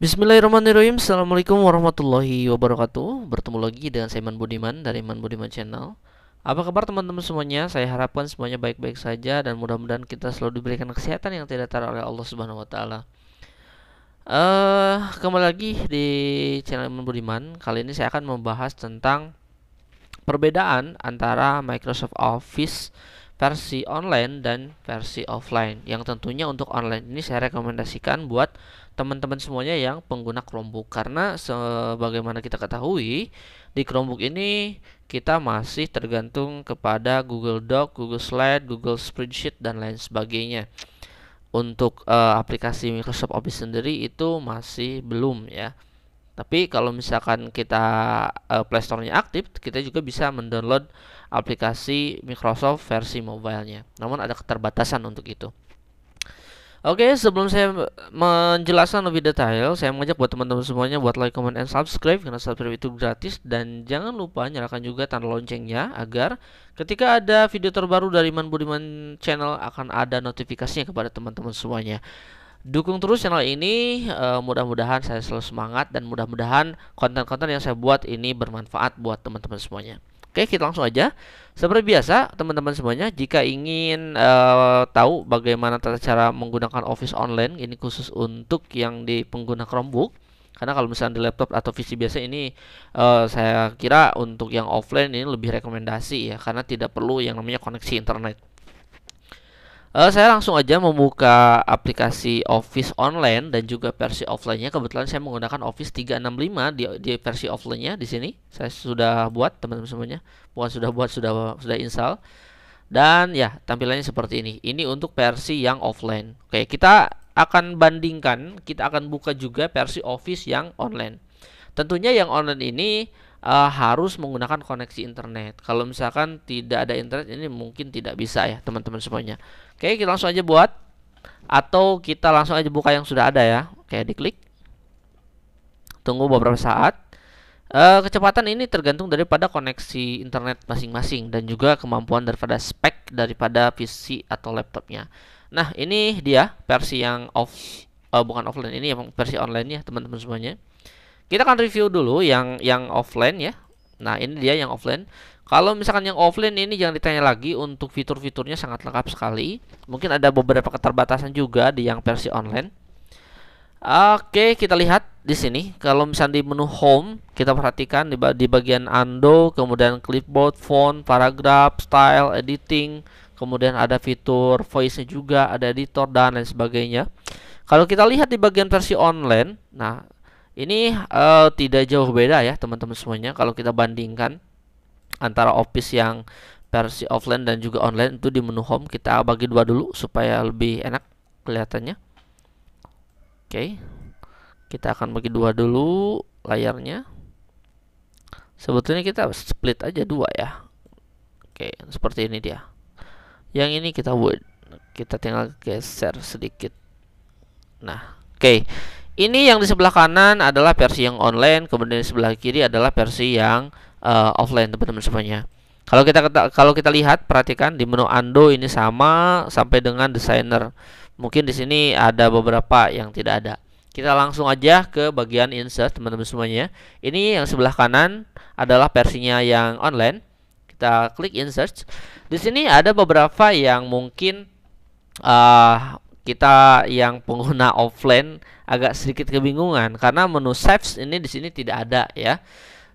Bismillahirrahmanirrahim Assalamualaikum warahmatullahi wabarakatuh Bertemu lagi dengan saya Iman Budiman dari Iman Budiman Channel Apa kabar teman-teman semuanya? Saya harapkan semuanya baik-baik saja Dan mudah-mudahan kita selalu diberikan kesehatan yang tidak terlalu oleh Allah Subhanahu Wa Uh, kembali lagi di channel Iman Budiman Kali ini saya akan membahas tentang Perbedaan antara Microsoft Office versi online dan versi offline yang tentunya untuk online ini saya rekomendasikan buat teman-teman semuanya yang pengguna Chromebook karena sebagaimana kita ketahui di Chromebook ini kita masih tergantung kepada Google Doc, Google Slide, Google Spreadsheet dan lain sebagainya. Untuk uh, aplikasi Microsoft Office sendiri itu masih belum ya. Tapi kalau misalkan kita uh, Play Store-nya aktif, kita juga bisa mendownload aplikasi Microsoft versi mobile-nya. Namun ada keterbatasan untuk itu. Oke, okay, sebelum saya menjelaskan lebih detail, saya mengajak buat teman-teman semuanya buat like, comment, and subscribe karena subscribe itu gratis dan jangan lupa nyalakan juga tanda loncengnya agar ketika ada video terbaru dari Man Budiman Channel akan ada notifikasinya kepada teman-teman semuanya. Dukung terus channel ini, eh, mudah-mudahan saya selalu semangat dan mudah-mudahan konten-konten yang saya buat ini bermanfaat buat teman-teman semuanya. Oke, kita langsung aja. Seperti biasa, teman-teman semuanya, jika ingin uh, tahu bagaimana tata cara menggunakan Office online, ini khusus untuk yang di pengguna Chromebook. Karena kalau misalnya di laptop atau PC biasa ini uh, saya kira untuk yang offline ini lebih rekomendasi ya, karena tidak perlu yang namanya koneksi internet uh, saya langsung aja membuka aplikasi Office online dan juga versi offline-nya. Kebetulan saya menggunakan Office 365 di, di versi offline-nya di sini. Saya sudah buat teman-teman semuanya. Bukan sudah buat, sudah sudah install. Dan ya, tampilannya seperti ini. Ini untuk versi yang offline. Oke, kita akan bandingkan, kita akan buka juga versi Office yang online. Tentunya yang online ini uh, harus menggunakan koneksi internet. Kalau misalkan tidak ada internet ini mungkin tidak bisa ya teman-teman semuanya. Oke, kita langsung aja buat atau kita langsung aja buka yang sudah ada ya. Oke, diklik. Tunggu beberapa saat. Uh, kecepatan ini tergantung daripada koneksi internet masing-masing dan juga kemampuan daripada spek daripada PC atau laptopnya. Nah, ini dia versi yang off uh, bukan offline ini yang versi online ya teman-teman semuanya. Kita akan review dulu yang yang offline ya. Nah, ini dia yang offline. Kalau misalkan yang offline ini jangan ditanya lagi untuk fitur-fiturnya sangat lengkap sekali. Mungkin ada beberapa keterbatasan juga di yang versi online. Oke, kita lihat di sini. Kalau misalnya di menu home, kita perhatikan di, di bagian undo, kemudian clipboard, font, paragraph, style, editing, kemudian ada fitur voice juga, ada editor dan lain sebagainya. Kalau kita lihat di bagian versi online, nah ini uh, tidak jauh beda ya teman-teman semuanya kalau kita bandingkan antara Office yang versi offline dan juga online itu di menu home kita bagi dua dulu supaya lebih enak kelihatannya. Oke. Okay. Kita akan bagi dua dulu layarnya. Sebetulnya kita split aja dua ya. Oke, okay, seperti ini dia. Yang ini kita buat, Kita tinggal geser sedikit. Nah, oke. Okay. Ini yang di sebelah kanan adalah versi yang online, kemudian di sebelah kiri adalah versi yang uh, offline, teman-teman semuanya. Kalau kita kalau kita lihat perhatikan di menu undo ini sama sampai dengan designer. Mungkin di sini ada beberapa yang tidak ada. Kita langsung aja ke bagian insert teman-teman semuanya. Ini yang sebelah kanan adalah versinya yang online. Kita klik insert. Di sini ada beberapa yang mungkin uh, kita yang pengguna offline agak sedikit kebingungan karena menu saves ini di sini tidak ada ya.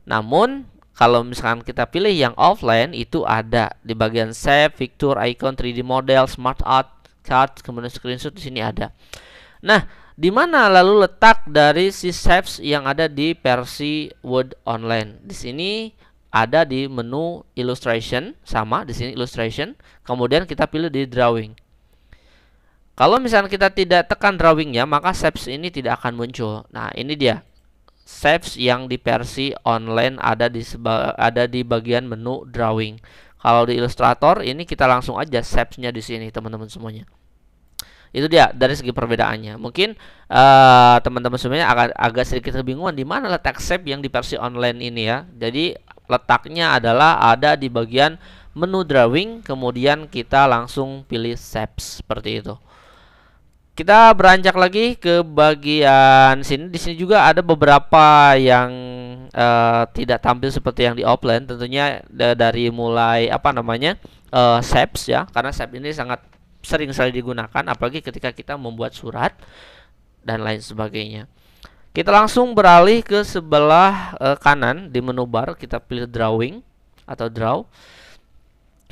Namun kalau misalkan kita pilih yang offline itu ada di bagian save, picture, icon, 3D model, smart art, chart, kemudian screenshot di sini ada. Nah, di mana lalu letak dari si saves yang ada di versi Word Online? Di sini ada di menu illustration sama di sini illustration, kemudian kita pilih di drawing. Kalau misalnya kita tidak tekan drawingnya, maka saves ini tidak akan muncul. Nah, ini dia. Saves yang di versi online ada di seba ada di bagian menu drawing. Kalau di Illustrator ini kita langsung aja savesnya di sini, teman-teman semuanya. Itu dia dari segi perbedaannya. Mungkin eh, teman-teman uh, semuanya agak agak sedikit kebingungan di mana letak save yang di versi online ini ya. Jadi letaknya adalah ada di bagian menu drawing, kemudian kita langsung pilih saves seperti itu kita beranjak lagi ke bagian sini. Di sini juga ada beberapa yang uh, tidak tampil seperti yang di offline. Tentunya dari mulai apa namanya uh, saps ya, karena shape ini sangat sering sekali digunakan, apalagi ketika kita membuat surat dan lain sebagainya. Kita langsung beralih ke sebelah uh, kanan di menu bar. Kita pilih drawing atau draw.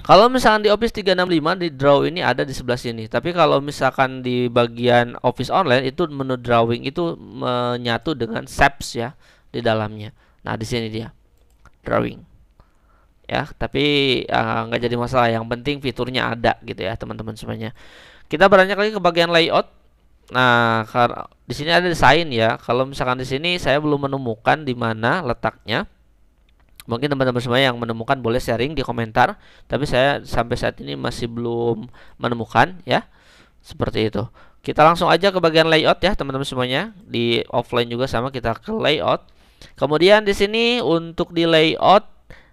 Kalau misalkan di Office 365 di draw ini ada di sebelah sini. Tapi kalau misalkan di bagian Office online itu menu drawing itu menyatu dengan SAPS ya di dalamnya. Nah, di sini dia. Drawing. Ya, tapi eh, nggak uh, jadi masalah. Yang penting fiturnya ada gitu ya, teman-teman semuanya. Kita beranjak lagi ke bagian layout. Nah, karena di sini ada desain ya. Kalau misalkan di sini saya belum menemukan di mana letaknya. Mungkin teman-teman semua yang menemukan boleh sharing di komentar, tapi saya sampai saat ini masih belum menemukan ya. Seperti itu. Kita langsung aja ke bagian layout ya, teman-teman semuanya. Di offline juga sama kita ke layout. Kemudian di sini untuk di layout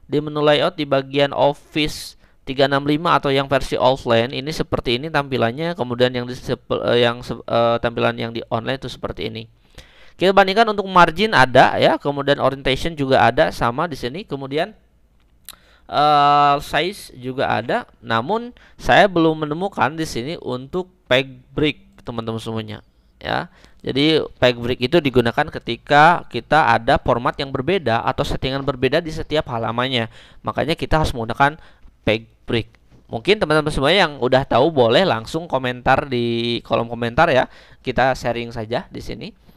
di menu layout di bagian Office 365 atau yang versi offline ini seperti ini tampilannya, kemudian yang di eh, yang uh, tampilan yang di online itu seperti ini. Kita bandingkan untuk margin ada ya, kemudian orientation juga ada sama di sini, kemudian uh, size juga ada. Namun saya belum menemukan di sini untuk peg brick teman-teman semuanya ya. Jadi peg brick itu digunakan ketika kita ada format yang berbeda atau settingan berbeda di setiap halamannya. Makanya kita harus menggunakan peg brick mungkin teman-teman semua yang udah tahu boleh langsung komentar di kolom komentar ya. Kita sharing saja di sini.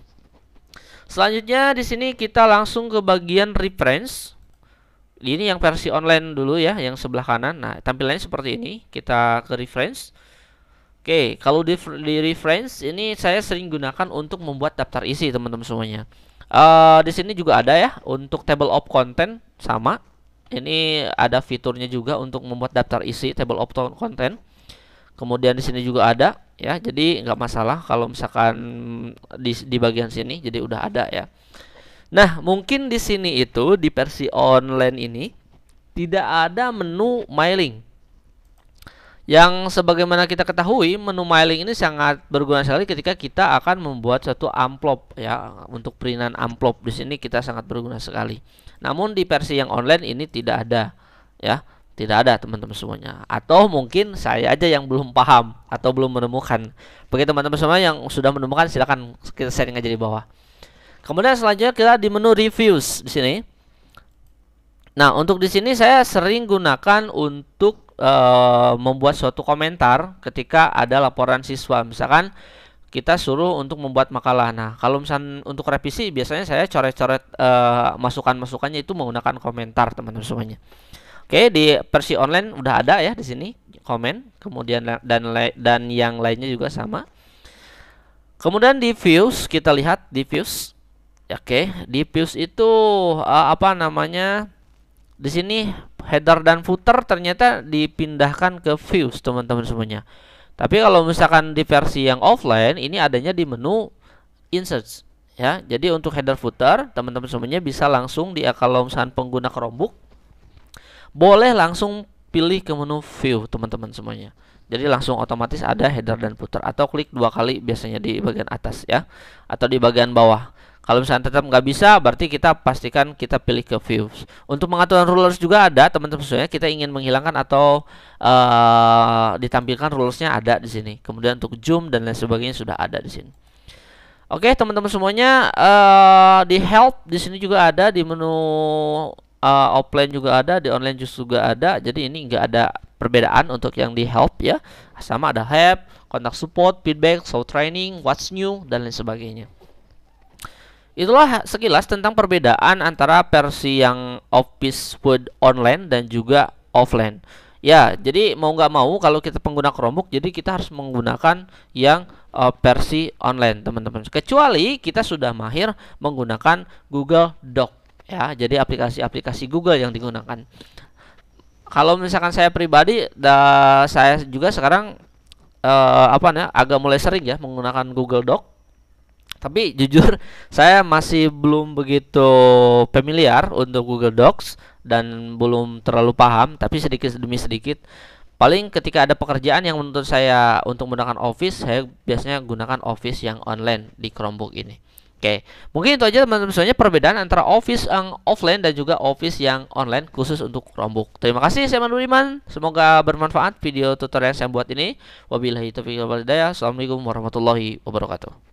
Selanjutnya di sini kita langsung ke bagian reference. Ini yang versi online dulu ya, yang sebelah kanan. Nah, tampilannya seperti ini. Kita ke reference. Oke, kalau di, di reference ini saya sering gunakan untuk membuat daftar isi teman-teman semuanya. Uh, di sini juga ada ya untuk table of content sama. Ini ada fiturnya juga untuk membuat daftar isi table of content kemudian di sini juga ada ya jadi nggak masalah kalau misalkan di, di bagian sini jadi udah ada ya nah mungkin di sini itu di versi online ini tidak ada menu mailing yang sebagaimana kita ketahui menu mailing ini sangat berguna sekali ketika kita akan membuat satu amplop ya untuk perinan amplop di sini kita sangat berguna sekali namun di versi yang online ini tidak ada ya tidak ada teman-teman semuanya atau mungkin saya aja yang belum paham atau belum menemukan bagi teman-teman semua yang sudah menemukan silahkan kita sharing aja di bawah kemudian selanjutnya kita di menu reviews di sini nah untuk di sini saya sering gunakan untuk uh, membuat suatu komentar ketika ada laporan siswa misalkan kita suruh untuk membuat makalah nah kalau misalnya untuk revisi biasanya saya coret-coret uh, masukan-masukannya itu menggunakan komentar teman-teman semuanya Oke, di versi online udah ada ya di sini komen, kemudian dan dan yang lainnya juga sama. Kemudian di views kita lihat di views. Oke, di views itu uh, apa namanya? Di sini header dan footer ternyata dipindahkan ke views, teman-teman semuanya. Tapi kalau misalkan di versi yang offline ini adanya di menu insert ya. Jadi untuk header footer, teman-teman semuanya bisa langsung di kalau misalkan pengguna Chromebook boleh langsung pilih ke menu view teman-teman semuanya jadi langsung otomatis ada header dan footer atau klik dua kali biasanya di bagian atas ya atau di bagian bawah kalau misalnya tetap nggak bisa, berarti kita pastikan kita pilih ke views. Untuk pengaturan rulers juga ada, teman-teman semuanya. Kita ingin menghilangkan atau uh, ditampilkan rulersnya ada di sini. Kemudian untuk zoom dan lain sebagainya sudah ada di sini. Oke, teman-teman semuanya uh, di help di sini juga ada di menu uh, offline juga ada, di online juga ada. Jadi ini nggak ada perbedaan untuk yang di help ya. Sama ada help, kontak support, feedback, soft training, what's new dan lain sebagainya. Itulah sekilas tentang perbedaan antara versi yang Office Word online dan juga offline. Ya, jadi mau nggak mau kalau kita pengguna Chromebook, jadi kita harus menggunakan yang uh, versi online, teman-teman. Kecuali kita sudah mahir menggunakan Google Doc ya jadi aplikasi-aplikasi Google yang digunakan kalau misalkan saya pribadi da, saya juga sekarang eh, apa ya agak mulai sering ya menggunakan Google Doc tapi jujur saya masih belum begitu familiar untuk Google Docs dan belum terlalu paham tapi sedikit demi sedikit paling ketika ada pekerjaan yang menuntut saya untuk menggunakan Office saya biasanya gunakan Office yang online di Chromebook ini Oke, mungkin itu aja teman-teman semuanya perbedaan antara Office yang offline dan juga Office yang online khusus untuk Chromebook. Terima kasih saya Manuliman, semoga bermanfaat video tutorial yang saya buat ini. Wabillahi taufiq walhidayah. Assalamualaikum warahmatullahi wabarakatuh.